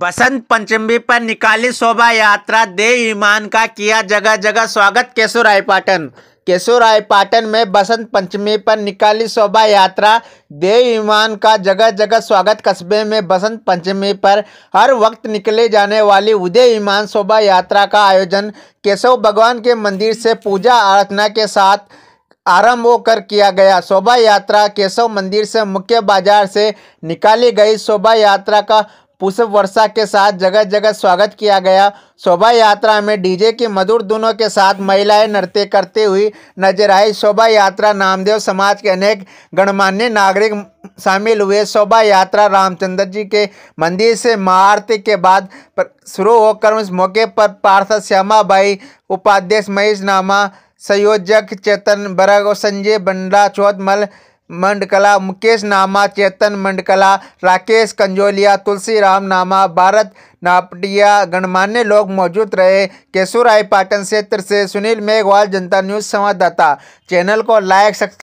बसंत पंचमी पर निकाली शोभा यात्रा दे ईमान का किया जगह जगह स्वागत केशोराय पाटन केशोराय पाटन में बसंत पंचमी पर निकाली शोभा यात्रा दे ईमान का जगह जगह स्वागत कस्बे में बसंत पंचमी पर हर वक्त निकले जाने वाली उदय ईमान शोभा यात्रा का आयोजन केशव भगवान के मंदिर से पूजा आराधना के साथ आरंभ होकर किया गया शोभा यात्रा केशव मंदिर से मुख्य बाजार से निकाली गई शोभा यात्रा का पुष्प वर्षा के साथ जगह जगह स्वागत किया गया शोभा यात्रा में डीजे की मधुर दोनों के साथ महिलाएं नृत्य करते हुई नजर आई शोभा यात्रा नामदेव समाज के अनेक गणमान्य नागरिक शामिल हुए शोभा यात्रा रामचंद्र जी के मंदिर से महाआरती के बाद शुरू होकर उस मौके पर पार्षद श्यामा बाई उपाध्यक्ष महेश नामा संयोजक चेतन बरग और संजय बंडा चौधमल मंडकला मुकेश नामा चेतन मंडकला राकेश कंजोलिया तुलसी राम नामा भारत नापटिया गणमान्य लोग मौजूद रहे केसुराय पाटन क्षेत्र से सुनील मेघवाल जनता न्यूज़ संवाददाता चैनल को लाइक